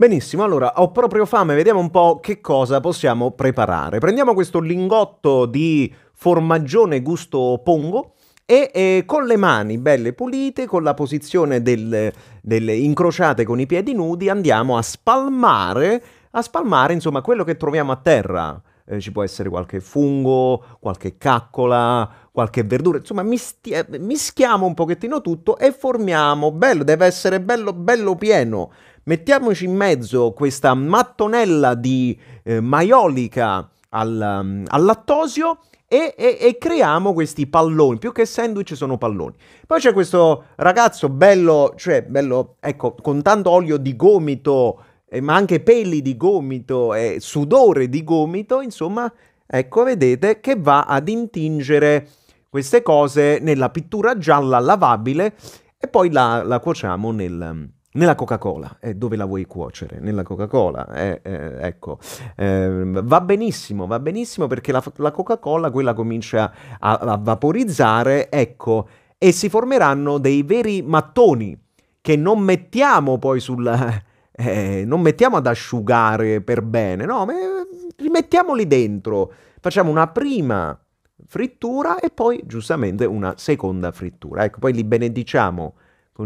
Benissimo, allora ho proprio fame, vediamo un po' che cosa possiamo preparare. Prendiamo questo lingotto di formaggione gusto pongo e eh, con le mani belle pulite, con la posizione del, delle incrociate con i piedi nudi, andiamo a spalmare, a spalmare insomma quello che troviamo a terra. Eh, ci può essere qualche fungo, qualche caccola, qualche verdura, insomma mistia- eh, mischiamo un pochettino tutto e formiamo, bello, deve essere bello, bello pieno. Mettiamoci in mezzo questa mattonella di eh, maiolica al, mm, al lattosio e, e, e, creiamo questi palloni. Più che sandwich sono palloni. Poi c'è questo ragazzo bello, cioè bello, ecco, con tanto olio di gomito, eh, ma anche peli di gomito e eh, sudore di gomito, insomma, ecco, vedete che va ad intingere queste cose nella pittura gialla lavabile e poi la, la cuociamo nel mm, nella Coca-Cola, eh, dove la vuoi cuocere? Nella Coca-Cola, eh, eh, ecco, ehm, va benissimo, va benissimo perché la, la Coca-Cola quella comincia a, a vaporizzare, ecco, e si formeranno dei veri mattoni che non mettiamo poi sul... Eh, non mettiamo ad asciugare per bene, no, ma eh, rimettiamoli dentro, facciamo una prima frittura e poi giustamente una seconda frittura, ecco, poi li benediciamo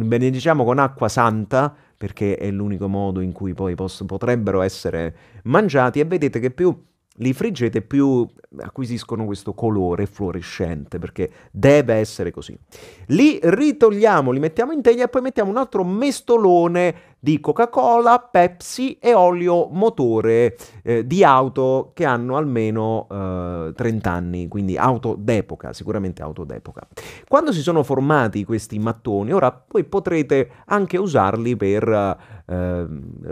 benediciamo con acqua santa, perché è l'unico modo in cui poi poss- potrebbero essere mangiati, e vedete che più li friggete più acquisiscono questo colore fluorescente perché deve essere così. Li ritogliamo, li mettiamo in teglia e poi mettiamo un altro mestolone di Coca-Cola, Pepsi e olio motore eh, di auto che hanno almeno eh, 30 anni, quindi auto d'epoca, sicuramente auto d'epoca. Quando si sono formati questi mattoni, ora poi potrete anche usarli per, eh,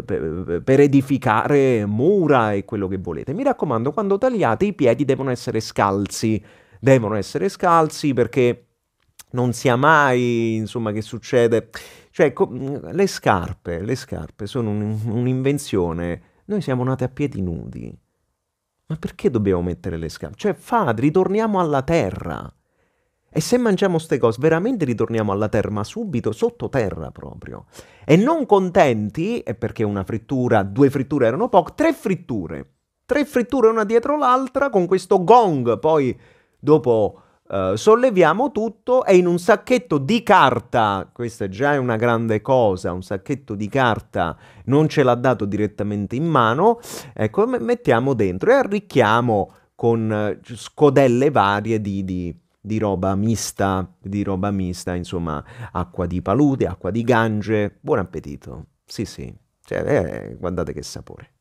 per, per edificare mura e quello che volete. Mi raccomando, quando tagliate i piedi devono essere scalzi, devono essere scalzi perché non sia mai, insomma, che succede. Cioè, co- mm, le scarpe, le scarpe sono un, un'invenzione. Noi siamo nati a piedi nudi. Ma perché dobbiamo mettere le scarpe? Cioè, fad, ritorniamo alla terra. E se mangiamo queste cose, veramente ritorniamo alla terra, ma subito, sottoterra proprio. E non contenti, perché una frittura, due fritture erano poche, tre fritture. Tre fritture una dietro l'altra con questo gong, poi dopo eh, solleviamo tutto e in un sacchetto di carta, questa già è una grande cosa, un sacchetto di carta non ce l'ha dato direttamente in mano, ecco, mettiamo dentro e arricchiamo con eh, scodelle varie di, di, di, roba mista, di roba mista, insomma, acqua di palude, acqua di gange, buon appetito, sì sì, cioè, eh, guardate che sapore.